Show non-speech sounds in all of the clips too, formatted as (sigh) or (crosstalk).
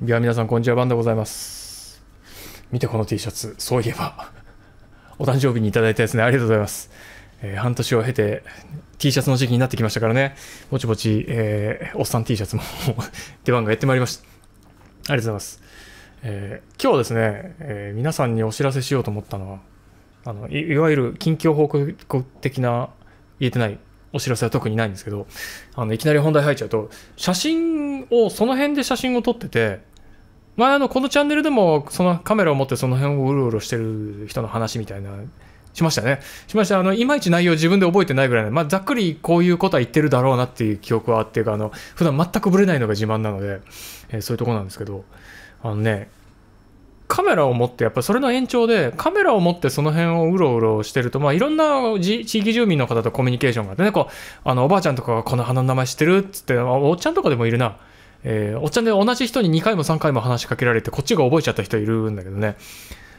では皆さん、こんにちは、バンでございます。見てこの T シャツ、そういえば、お誕生日にいただいたですね、ありがとうございます。えー、半年を経て、T シャツの時期になってきましたからね、ぼちぼち、えー、おっさん T シャツも (laughs) 出番がやってまいりました。ありがとうございます。えー、今日はですね、え皆さんにお知らせしようと思ったのは、あのいわゆる近況報告的な、言えてないお知らせは特にないんですけど、あのいきなり本題入っちゃうと、写真を、その辺で写真を撮ってて、まあ、あのこのチャンネルでもそのカメラを持ってその辺をうろうろしてる人の話みたいなしましたね。しました。あの、いまいち内容自分で覚えてないぐらいの、まあ、ざっくりこういうことは言ってるだろうなっていう記憶はあってか、あの、普段全くぶれないのが自慢なので、えー、そういうとこなんですけど、あのね、カメラを持って、やっぱそれの延長で、カメラを持ってその辺をうろうろしてると、まあ、いろんな地域住民の方とコミュニケーションがあってね、こう、あの、おばあちゃんとかがこの花の名前知ってるっつって、おっちゃんとかでもいるな。えー、おっちゃんで同じ人に2回も3回も話しかけられて、こっちが覚えちゃった人いるんだけどね。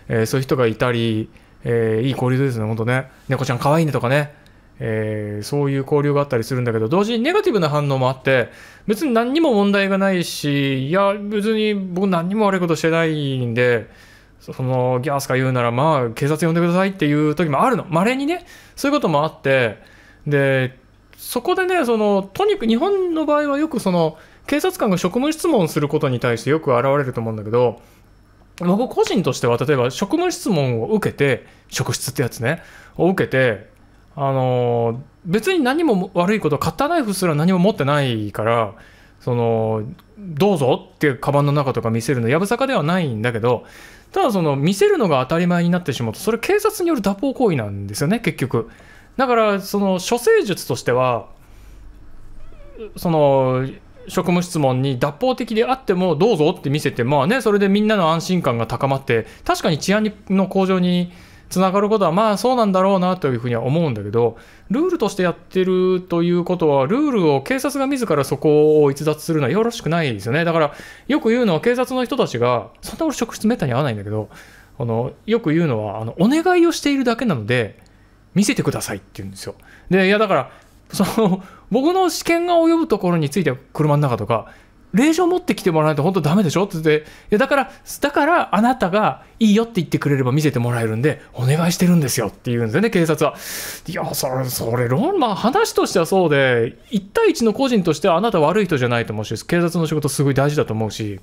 えー、そういう人がいたり、えー、いい交流ですね、ほんとね。猫ちゃん可愛いねとかね。えー、そういう交流があったりするんだけど、同時にネガティブな反応もあって、別に何にも問題がないし、いや、別に僕何にも悪いことしてないんで、その、ギャースか言うなら、まあ、警察呼んでくださいっていう時もあるの。稀にね、そういうこともあって、で、そこでね、その、とにかく日本の場合はよくその、警察官が職務質問することに対してよく現れると思うんだけど僕個人としては例えば職務質問を受けて職質ってやつねを受けてあの別に何も悪いことカッターナイフすら何も持ってないからそのどうぞってカバンの中とか見せるのやぶさかではないんだけどただその見せるのが当たり前になってしまうとそれ警察による脱法行為なんですよね結局だからその処世術としてはその職務質問に脱法的であってもどうぞって見せて、まあね、それでみんなの安心感が高まって、確かに治安の向上につながることはまあそうなんだろうなというふうには思うんだけど、ルールとしてやってるということは、ルールを警察が自らそこを逸脱するのはよろしくないですよね。だから、よく言うのは警察の人たちが、そんな俺職質めったに合わないんだけど、あの、よく言うのは、あの、お願いをしているだけなので、見せてくださいって言うんですよ。で、いやだから、その僕の試験が及ぶところについては車の中とか令状持ってきてもらわないと本当ダメでしょって言って、いやだから、だからあなたがいいよって言ってくれれば見せてもらえるんで、お願いしてるんですよって言うんですよね、警察は。いや、それ、それ、論、まあ話としてはそうで、1対1の個人としてはあなた悪い人じゃないと思うし、警察の仕事すごい大事だと思うし、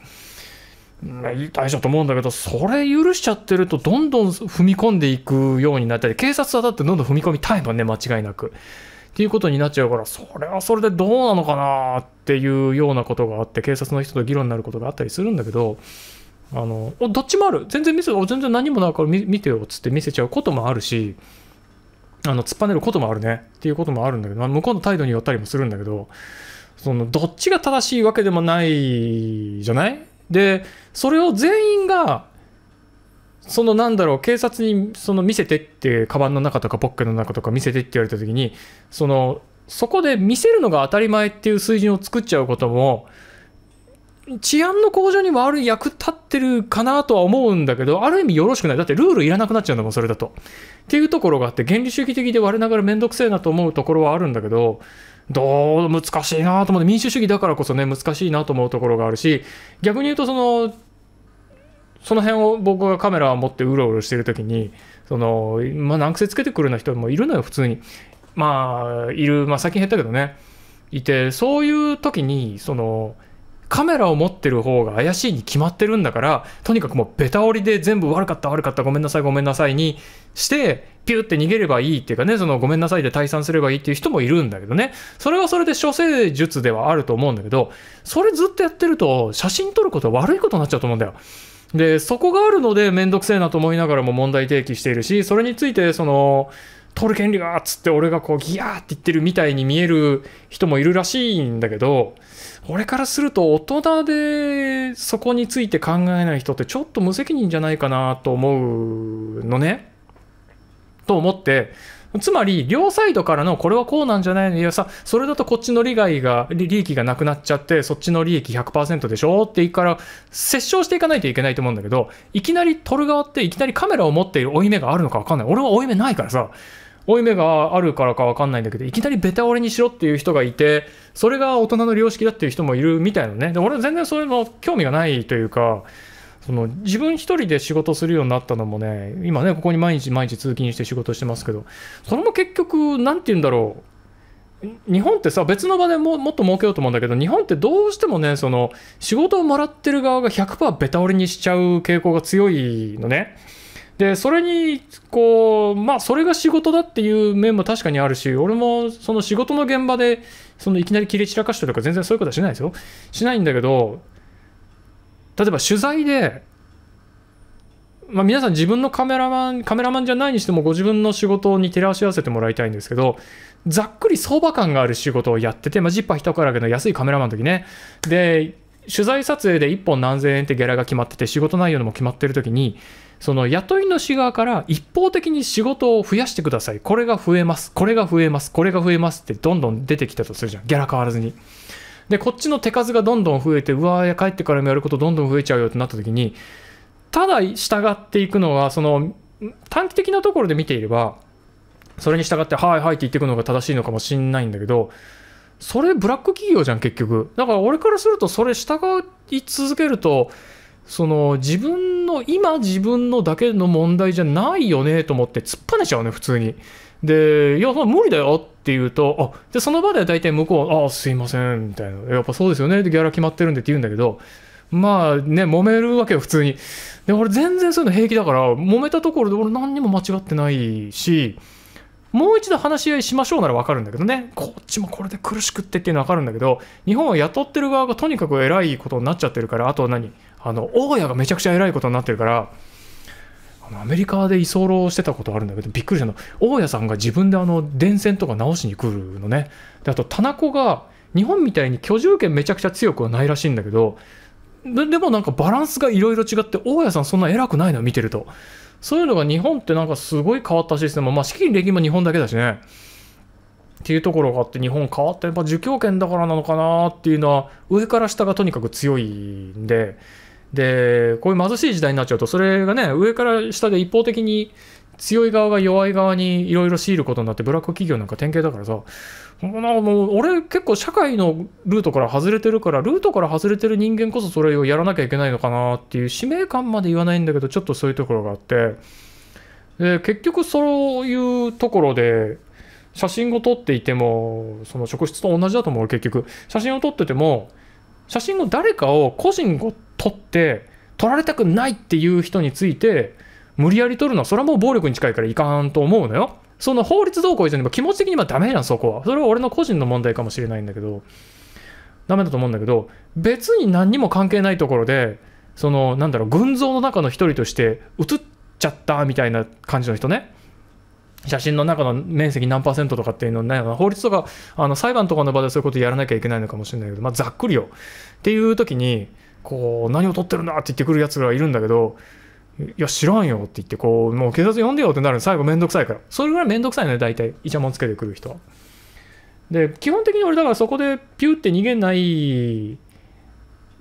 大事だと思うんだけど、それ許しちゃってると、どんどん踏み込んでいくようになったり、警察はだってどんどん踏み込みたいもんね、間違いなく。っていうことになっちゃうから、それはそれでどうなのかなっていうようなことがあって、警察の人と議論になることがあったりするんだけど、あの、どっちもある。全然見せ、全然何もないから見てよっつって見せちゃうこともあるし、あの、突っぱねることもあるねっていうこともあるんだけど、まあ、向こうの態度によったりもするんだけど、その、どっちが正しいわけでもないじゃないで、それを全員が、そのなんだろう警察にその見せてってカバンの中とかポッケの中とか見せてって言われた時にそのそこで見せるのが当たり前っていう水準を作っちゃうことも治安の向上に悪い役立ってるかなとは思うんだけど、ある意味よろしくない。だってルールいらなくなっちゃうんだもん、それだと。っていうところがあって、原理主義的で我ながらめんどくせえなと思うところはあるんだけど、どう難しいなと思って、民主主義だからこそね、難しいなと思うところがあるし、逆に言うと、その、その辺を僕がカメラを持ってうろうろしてる時にその、まあ、難癖つけてくるような人もいるのよ普通にまあいる、まあ、最近減ったけどねいてそういう時にそのカメラを持ってる方が怪しいに決まってるんだからとにかくもうベタ折りで全部悪かった悪かったごめんなさいごめんなさいにしてピュって逃げればいいっていうかねそのごめんなさいで退散すればいいっていう人もいるんだけどねそれはそれで処世術ではあると思うんだけどそれずっとやってると写真撮ることは悪いことになっちゃうと思うんだよ。で、そこがあるので、めんどくせえなと思いながらも問題提起しているし、それについて、その、取る権利がっつって俺がこうギヤーって言ってるみたいに見える人もいるらしいんだけど、俺からすると大人でそこについて考えない人ってちょっと無責任じゃないかなと思うのね。と思って、つまり、両サイドからのこれはこうなんじゃないのいやさ、それだとこっちの利害が、利益がなくなっちゃって、そっちの利益100%でしょって言うから、折衝していかないといけないと思うんだけど、いきなり撮る側っていきなりカメラを持っている負い目があるのかわかんない。俺は負い目ないからさ、負い目があるからかわかんないんだけど、いきなりベタ折れにしろっていう人がいて、それが大人の良識だっていう人もいるみたいなね。で俺は全然そういうの興味がないというか、その自分一人で仕事するようになったのもね、今ね、ここに毎日毎日通勤して仕事してますけど、それも結局、なんて言うんだろう、日本ってさ、別の場でももっと儲けようと思うんだけど、日本ってどうしてもね、その仕事をもらってる側が100%ベタ折りにしちゃう傾向が強いのね。で、それに、こう、まあ、それが仕事だっていう面も確かにあるし、俺もその仕事の現場で、そのいきなり切り散らかしてるとか全然そういうことはしないですよ。しないんだけど、例えば取材で、まあ、皆さん自分のカメラマンカメラマンじゃないにしてもご自分の仕事に照らし合わせてもらいたいんですけどざっくり相場感がある仕事をやってて、まあ、ジッパーひとからげの安いカメラマンの時ねで取材撮影で1本何千円ってギャラが決まってて仕事内容も決まってる時にその雇い主側から一方的に仕事を増やしてくださいこれが増えますこれが増えますこれが増えますってどんどん出てきたとするじゃんギャラ変わらずに。でこっちの手数がどんどん増えてうわ帰ってからもやることどんどん増えちゃうよってなった時にただ従っていくのはその短期的なところで見ていればそれに従ってはいはいって言っていくのが正しいのかもしれないんだけどそれブラック企業じゃん結局だから俺からするとそれ従い続けるとその自分の今自分のだけの問題じゃないよねと思って突っ放ねちゃうね普通に。で、いや、無理だよって言うと、あでその場では大体向こう、ああ、すいません、みたいな、やっぱそうですよね、ギャラ決まってるんでって言うんだけど、まあね、揉めるわけよ、普通に。で、俺、全然そういうの平気だから、揉めたところで俺、何にも間違ってないし、もう一度話し合いしましょうなら分かるんだけどね、こっちもこれで苦しくってっていうのは分かるんだけど、日本は雇ってる側がとにかく偉いことになっちゃってるから、あとは何あの、大家がめちゃくちゃ偉いことになってるから、あのアメリカで居候してたことあるんだけどびっくりしたの大家さんが自分であの電線とか直しに来るのねであと田中が日本みたいに居住権めちゃくちゃ強くはないらしいんだけどでもなんかバランスがいろいろ違って大家さんそんな偉くないの、見てるとそういうのが日本ってなんかすごい変わったシステムまあ資金礼も日本だけだしねっていうところがあって日本変わってやっぱ儒教権だからなのかなっていうのは上から下がとにかく強いんででこういう貧しい時代になっちゃうとそれがね上から下で一方的に強い側が弱い側にいろいろ強いることになってブラック企業なんか典型だからさもう俺結構社会のルートから外れてるからルートから外れてる人間こそそれをやらなきゃいけないのかなっていう使命感まで言わないんだけどちょっとそういうところがあってで結局そういうところで写真を撮っていてもその職質と同じだと思う結局写真を撮ってても写真の誰かを個人を撮って撮られたくないっていう人について無理やり撮るのはそれはもう暴力に近いからいかんと思うのよその法律動向以上に気持ち的にはダメじゃんそこはそれは俺の個人の問題かもしれないんだけどダメだと思うんだけど別に何にも関係ないところでそのなんだろう群像の中の一人として映っちゃったみたいな感じの人ね写真の中の面積何パーセントとかっていうのない法律とかあの裁判とかの場でそういうことやらなきゃいけないのかもしれないけど、まあ、ざっくりよっていう時にこう何を取ってるんだって言ってくるやつがいるんだけどいや知らんよって言ってこうもう警察呼んでよってなる最後面倒くさいからそれぐらい面倒くさいのよ大体いちゃもんつけてくる人は。で基本的に俺だからそこでピュって逃げない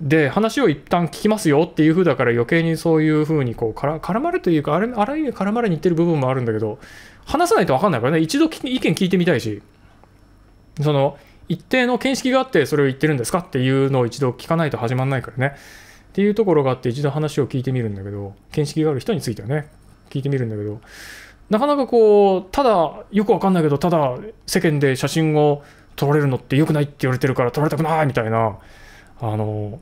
で話を一旦聞きますよっていう風だから余計にそういう風にこう絡まるというかあれあらゆる絡まれにいってる部分もあるんだけど話さないと分かんないからね一度意見聞いてみたいしその一定の見識があってそれを言ってるんですかっていうのを一度聞かないと始まんないからねっていうところがあって一度話を聞いてみるんだけど見識がある人についてはね聞いてみるんだけどなかなかこうただよく分かんないけどただ世間で写真を撮られるのって良くないって言われてるから撮られたくないみたいなあの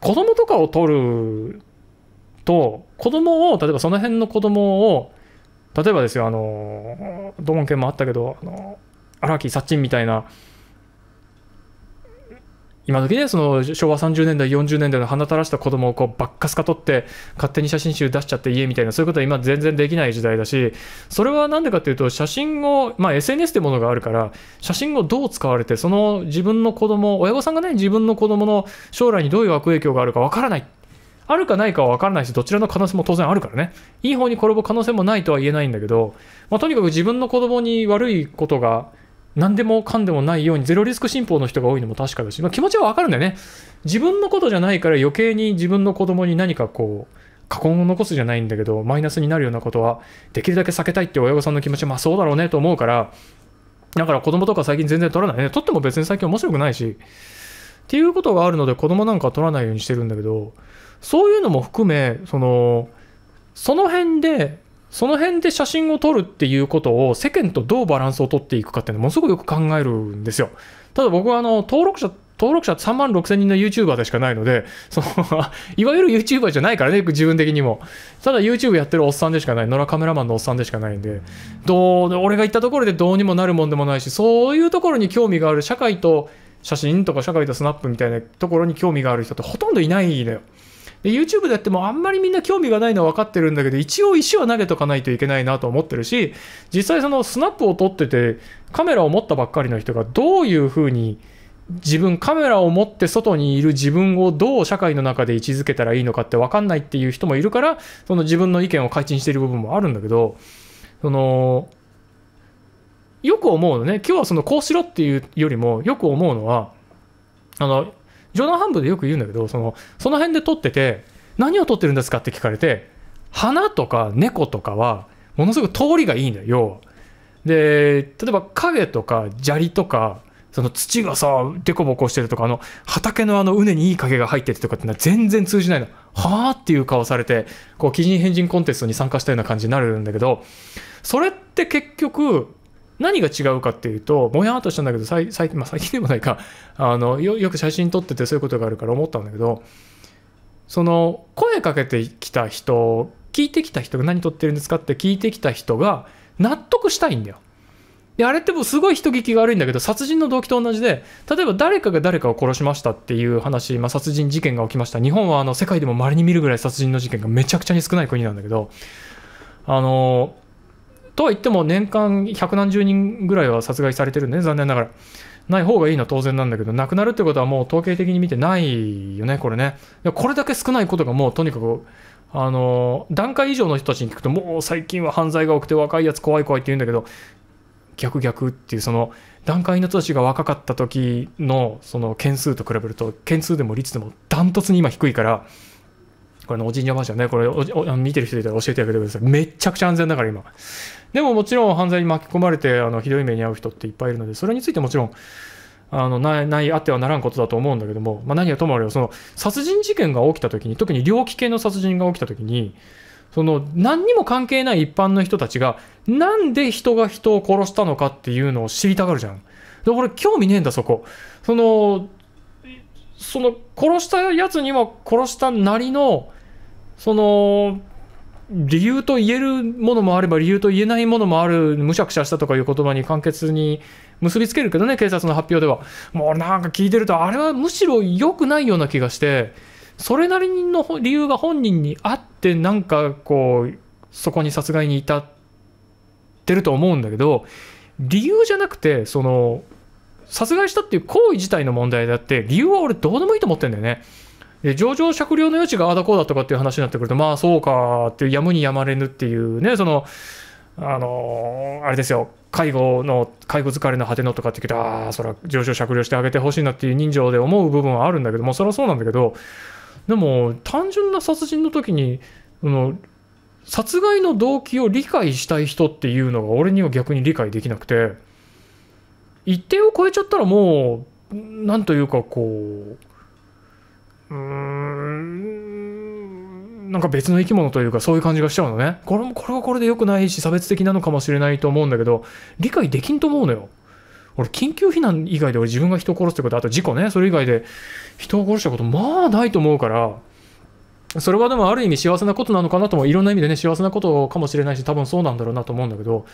子供とかを取ると子供を例えばその辺の子供を例えばですよあのドモン犬もあったけどあの荒木サッみたいな今時ね、その昭和30年代、40年代の鼻垂らした子供をこうばっかすか取って、勝手に写真集出しちゃって家みたいな、そういうことは今全然できない時代だし、それはなんでかっていうと、写真を、まあ SNS ってものがあるから、写真をどう使われて、その自分の子供、親御さんがね、自分の子供の将来にどういう悪影響があるかわからない。あるかないかは分からないし、どちらの可能性も当然あるからね。いい方に転ぶ可能性もないとは言えないんだけど、まあ、とにかく自分の子供に悪いことが、何でもかんでもないようにゼロリスク新法の人が多いのも確かだし、まあ、気持ちはわかるんだよね自分のことじゃないから余計に自分の子供に何かこう過根を残すじゃないんだけどマイナスになるようなことはできるだけ避けたいって親御さんの気持ちまあそうだろうねと思うからだから子供とか最近全然取らないね取っても別に最近面白くないしっていうことがあるので子供なんか取らないようにしてるんだけどそういうのも含めそのその辺でその辺で写真を撮るっていうことを世間とどうバランスをとっていくかっていうのものすごくよく考えるんですよ。ただ僕はあの登録者登録者3万6千人の YouTuber でしかないので、その (laughs) いわゆる YouTuber じゃないからね、自分的にも。ただ YouTube やってるおっさんでしかない、野良カメラマンのおっさんでしかないんで、どう、俺が行ったところでどうにもなるもんでもないし、そういうところに興味がある、社会と写真とか社会とスナップみたいなところに興味がある人ってほとんどいないのよ。で YouTube だってもうあんまりみんな興味がないのは分かってるんだけど一応石は投げとかないといけないなと思ってるし実際そのスナップを撮っててカメラを持ったばっかりの人がどういうふうに自分カメラを持って外にいる自分をどう社会の中で位置づけたらいいのかって分かんないっていう人もいるからその自分の意見を改陳している部分もあるんだけどそのよく思うのね今日はそのこうしろっていうよりもよく思うのはあの冗談半分でよく言うんだけどそのその辺で撮ってて何を撮ってるんですかって聞かれて花とか猫とかはものすごく通りがいいんだよ要は。で例えば影とか砂利とかその土がさ凸凹してるとかあの畑のあの畝にいい影が入ってるとかってのは全然通じないのはあっていう顔されてこう奇人変人コンテストに参加したような感じになるんだけどそれって結局何が違うかっていうと、ぼやーっとしたんだけど、最近、まあ、最近でもないか、あのよ、よく写真撮っててそういうことがあるから思ったんだけど、その、声かけてきた人、聞いてきた人が何撮ってるんですかって聞いてきた人が、納得したいんだよ。で、あれってもうすごい人聞きが悪いんだけど、殺人の動機と同じで、例えば誰かが誰かを殺しましたっていう話、まあ、殺人事件が起きました。日本はあの世界でも稀に見るぐらい殺人の事件がめちゃくちゃに少ない国なんだけど、あのとは言っても年間百何十人ぐらいは殺害されてるんでね残念ながらない方がいいのは当然なんだけどなくなるってことはもう統計的に見てないよねこれねこれだけ少ないことがもうとにかくあの段階以上の人たちに聞くともう最近は犯罪が多くて若いやつ怖い怖いって言うんだけど逆逆っていうその段階の人たちが若かった時のその件数と比べると件数でも率でもダントツに今低いからこれのおじいちゃんばあちゃんねこれ見てる人いたら教えてあげてくださいめちゃくちゃ安全だから今でももちろん犯罪に巻き込まれてあのひどい目に遭う人っていっぱいいるのでそれについてもちろんあのないないあってはならんことだと思うんだけども、まあ、何はともあれその殺人事件が起きた時に特に猟奇系の殺人が起きた時にその何にも関係ない一般の人たちがなんで人が人を殺したのかっていうのを知りたがるじゃん。で俺興味ねえんだそこ。そのその殺したやつには殺したなりのその理由と言えるものもあれば理由と言えないものもあるむしゃくしゃしたとかいう言葉に簡潔に結びつけるけどね警察の発表ではもうなんか聞いてるとあれはむしろ良くないような気がしてそれなりの理由が本人にあってなんかこうそこに殺害に至ってると思うんだけど理由じゃなくてその殺害したっていう行為自体の問題であって理由は俺どうでもいいと思ってんだよね。え上場酌量の余地がああだこうだとかっていう話になってくるとまあそうかっていう、やむにやまれぬっていうねそのあのー、あれですよ介護の介護疲れの果てのとかって聞いてああそら上場酌量してあげてほしいなっていう人情で思う部分はあるんだけどもそれはそうなんだけどでも単純な殺人の時にその殺害の動機を理解したい人っていうのが俺には逆に理解できなくて一定を超えちゃったらもう何というかこううんなんか別の生き物というかそういう感じがしちゃうのねこれもこれはこれで良くないし差別的なのかもしれないと思うんだけど理解できんと思うのよ俺緊急避難以外で俺自分が人を殺すってことあと事故ねそれ以外で人を殺したことまあないと思うからそれはでもある意味幸せなことなのかなともいろんな意味でね幸せなことかもしれないし多分そうなんだろうなと思うんだけど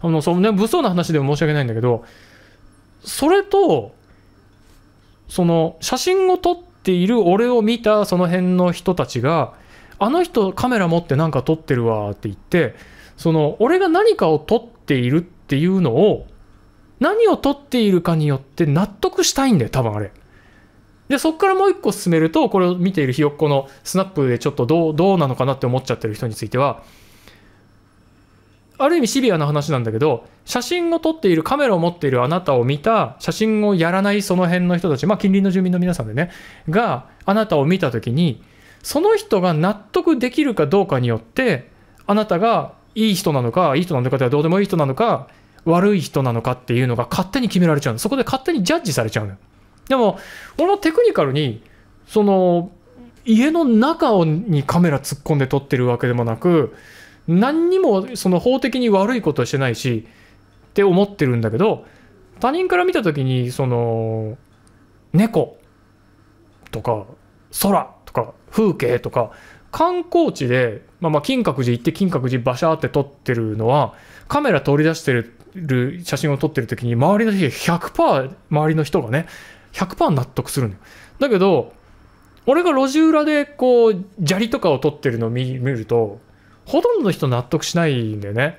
あのそのね武装な話でも申し訳ないんだけどそれとその写真を撮ってっている俺を見たその辺の人たちが「あの人カメラ持ってなんか撮ってるわ」って言ってその俺が何かを撮っているっていうのを何を撮っているかによって納得したいんだよ多分あれ。でそっからもう一個進めるとこれを見ているひよっこのスナップでちょっとどうどうなのかなって思っちゃってる人についてはある意味シビアな話なんだけど、写真を撮っている、カメラを持っているあなたを見た、写真をやらないその辺の人たち、まあ近隣の住民の皆さんでね、があなたを見た時に、その人が納得できるかどうかによって、あなたがいい人なのか、いい人なのかではどうでもいい人なのか、悪い人なのかっていうのが勝手に決められちゃうそこで勝手にジャッジされちゃうのよ。でも、俺もテクニカルに、その、家の中にカメラ突っ込んで撮ってるわけでもなく、何にもその法的に悪いことしてないしって思ってるんだけど他人から見た時にその猫とか空とか風景とか観光地で、まあ、まあ金閣寺行って金閣寺バシャーって撮ってるのはカメラ取り出してる写真を撮ってる時に周りの人100%周りの人がね100%納得するのよ。だけど俺が路地裏でこう砂利とかを撮ってるのを見るとほとんどの人納得しないんだよね。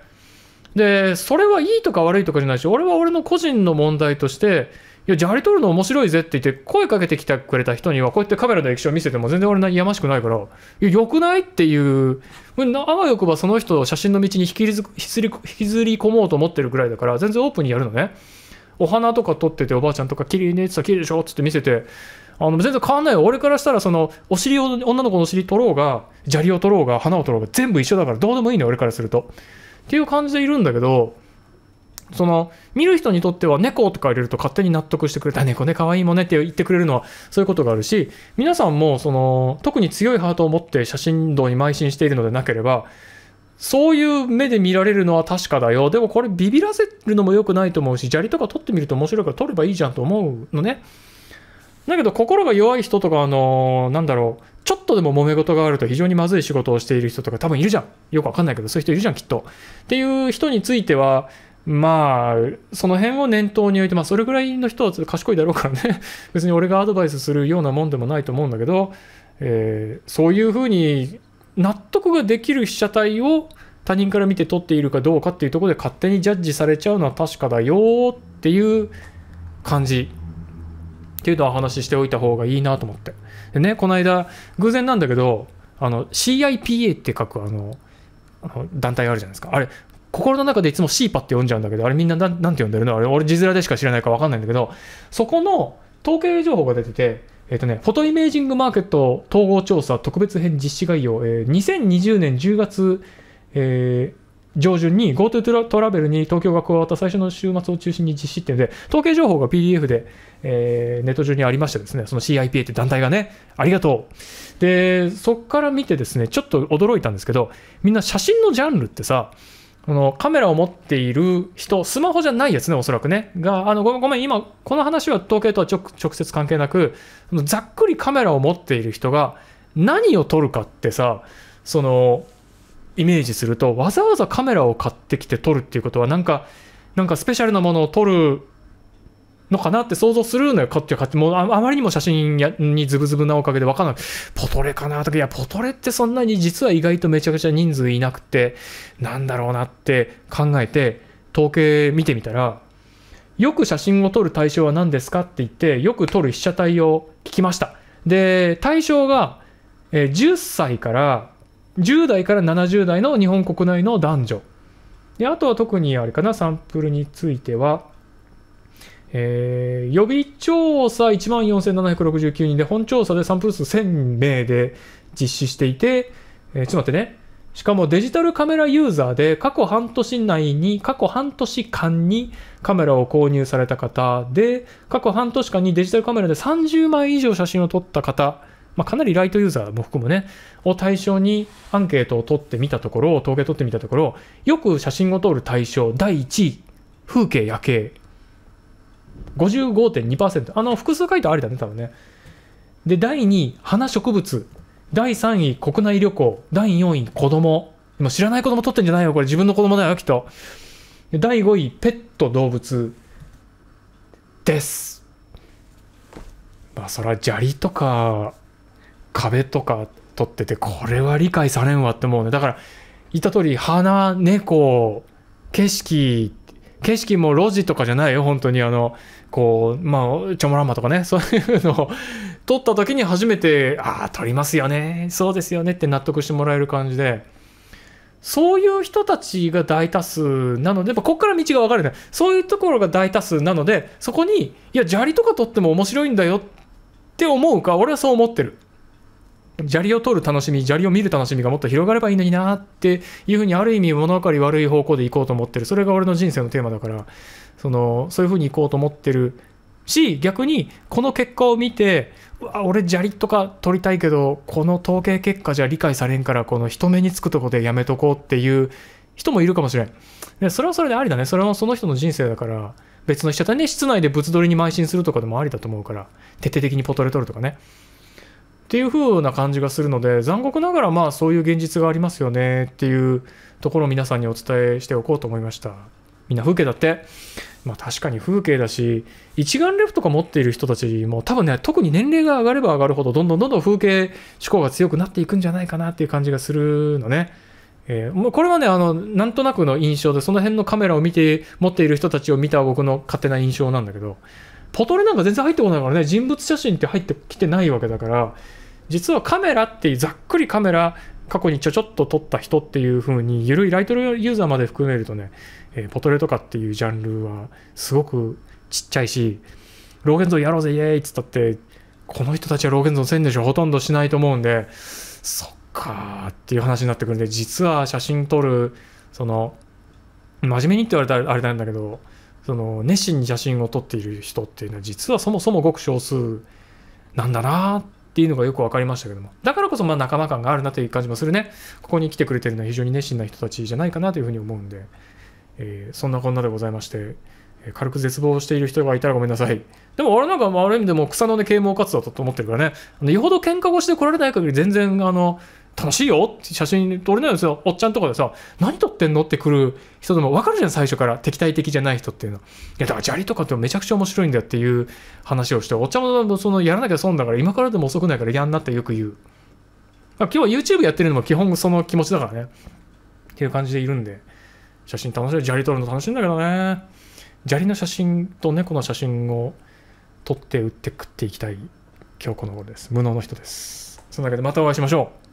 で、それはいいとか悪いとかじゃないし、俺は俺の個人の問題として、いや、砂利取るの面白いぜって言って、声かけてきてくれた人には、こうやってカメラの液晶見せても全然俺やましくないから、いや、よくないっていう、あわよくばその人を写真の道に引きずり込もうと思ってるぐらいだから、全然オープンにやるのね。お花とか撮ってて、おばあちゃんとか、綺麗ねって言ったら、綺麗でしょっつって見せて、あの全然変わんないよ俺からしたらそのお尻を女の子のお尻取ろうが砂利を取ろうが花を取ろうが全部一緒だからどうでもいいのよ俺からすると。っていう感じでいるんだけどその見る人にとっては猫とか入れると勝手に納得してくれた猫ね可愛いもんねって言ってくれるのはそういうことがあるし皆さんもその特に強いハートを持って写真道に邁進しているのでなければそういう目で見られるのは確かだよでもこれビビらせるのも良くないと思うし砂利とか取ってみると面白いから取ればいいじゃんと思うのね。だけど心が弱い人とか、あのー、なんだろう、ちょっとでも揉め事があると非常にまずい仕事をしている人とか多分いるじゃん。よくわかんないけど、そういう人いるじゃん、きっと。っていう人については、まあ、その辺を念頭に置いて、まあ、それぐらいの人は賢いだろうからね、(laughs) 別に俺がアドバイスするようなもんでもないと思うんだけど、えー、そういうふうに納得ができる被写体を他人から見て撮っているかどうかっていうところで勝手にジャッジされちゃうのは確かだよっていう感じていうのは話しておいた方がいいなと思って。でね、この間、偶然なんだけど、あの、CIPA って書くあの、あの団体あるじゃないですか。あれ、心の中でいつも CPA って呼んじゃうんだけど、あれみんな何て呼んでるのあれ、俺字面でしか知らないか分かんないんだけど、そこの統計情報が出てて、えっ、ー、とね、フォトイメージングマーケット統合調査特別編実施概要、えー、2020年10月、えー上旬に GoTo トラベルに東京が加わった最初の週末を中心に実施っていうので、統計情報が PDF で、えー、ネット上にありましてですね、その CIPA って団体がね、ありがとう。で、そこから見てですね、ちょっと驚いたんですけど、みんな写真のジャンルってさ、このカメラを持っている人、スマホじゃないやつね、おそらくね。が、あの、ごめん、ごめん、今、この話は統計とは直接関係なく、ざっくりカメラを持っている人が何を撮るかってさ、その、イメージするとわざわざカメラを買ってきて撮るっていうことはなんかなんかスペシャルなものを撮るのかなって想像するのよ、こっちもうあまりにも写真やにズブズブなおかげで分かんない。ポトレかなとか、いや、ポトレってそんなに実は意外とめちゃくちゃ人数いなくて、なんだろうなって考えて、統計見てみたら、よく写真を撮る対象は何ですかって言って、よく撮る被写体を聞きました。で、対象が10歳から10代から70代の日本国内の男女であとは特にあれかなサンプルについては、えー、予備調査1万4769人で本調査でサンプル数1000名で実施していて、えー、ちょっと待ってねしかもデジタルカメラユーザーで過去半年内に、過去半年間にカメラを購入された方で、過去半年間にデジタルカメラで30枚以上写真を撮った方まあ、かなりライトユーザーも含むね、を対象にアンケートを取ってみたところ、統計取ってみたところ、よく写真を撮る対象、第1位、風景、夜景。55.2%。あの、複数回答ありだね、多分ね。で、第2位、花植物。第3位、国内旅行。第4位、子供。今知らない子供撮ってんじゃないよ、これ自分の子供だよ、きっと。第5位、ペット、動物。です。まあ、そら、砂利とか、壁とか撮っててこれは理解されんわって思うねだから言った通り花猫景色景色も路地とかじゃないよ本当にあのこうまあチョモランマとかね (laughs) そういうのを撮った時に初めてああ撮りますよねそうですよねって納得してもらえる感じでそういう人たちが大多数なのでやっぱここから道が分かれないそういうところが大多数なのでそこにいや砂利とか撮っても面白いんだよって思うか俺はそう思ってる。砂利を取る楽しみ、砂利を見る楽しみがもっと広がればいいのになっていうふうに、ある意味物分かり悪い方向で行こうと思ってる。それが俺の人生のテーマだから、その、そういうふうに行こうと思ってるし、逆にこの結果を見て、わ、俺砂利とか取りたいけど、この統計結果じゃ理解されんから、この人目につくとこでやめとこうっていう人もいるかもしれん。で、それはそれでありだね。それはその人の人生だから、別の人だね、室内で物撮りに邁進するとかでもありだと思うから、徹底的にポトレ取るとかね。っていう風な感じがするので残酷ながらまあそういう現実がありますよねっていうところを皆さんにお伝えしておこうと思いましたみんな風景だってまあ確かに風景だし一眼レフとか持っている人たちも多分ね特に年齢が上がれば上がるほどどんどんどんどん風景志向が強くなっていくんじゃないかなっていう感じがするのねえー、これはねあの、なんとなくの印象で、その辺のカメラを見て、持っている人たちを見た僕の勝手な印象なんだけど、ポトレなんか全然入ってこないからね、人物写真って入ってきてないわけだから、実はカメラってざっくりカメラ過去にちょちょっと撮った人っていう風に緩いライトユーザーまで含めるとね、えー、ポトレとかっていうジャンルはすごくちっちゃいしローゲンゾンやろうぜイエーイっつったってこの人たちはローゲンゾンせんでしょほとんどしないと思うんでそっかーっていう話になってくるんで実は写真撮るその真面目にって言われたらあれなんだけどその熱心に写真を撮っている人っていうのは実はそもそもごく少数なんだなーってっていうのがよく分かりましたけども、だからこそまあ仲間感があるなという感じもするね。ここに来てくれてるのは非常に熱心な人たちじゃないかなというふうに思うんで、えー、そんなこんなでございまして、軽く絶望している人がいたらごめんなさい。でも俺なんか、もあ、る意味でも草の根啓蒙活動だと思ってるからね、よほど喧嘩越しで来られない限り全然、あの、楽しいよって写真撮れないですよ。おっちゃんとかでさ、何撮ってんのって来る人でも分かるじゃん、最初から。敵対的じゃない人っていうのは。いや、だから砂利とかってめちゃくちゃ面白いんだよっていう話をして、おっちゃんもそのやらなきゃ損だから、今からでも遅くないからやんなってよく言う。今日は YouTube やってるのも基本その気持ちだからね。っていう感じでいるんで、写真楽しい。砂利撮るの楽しいんだけどね。砂利の写真と猫の写真を撮って売って食っていきたい今日この頃です。無能の人です。そんなわけでまたお会いしましょう。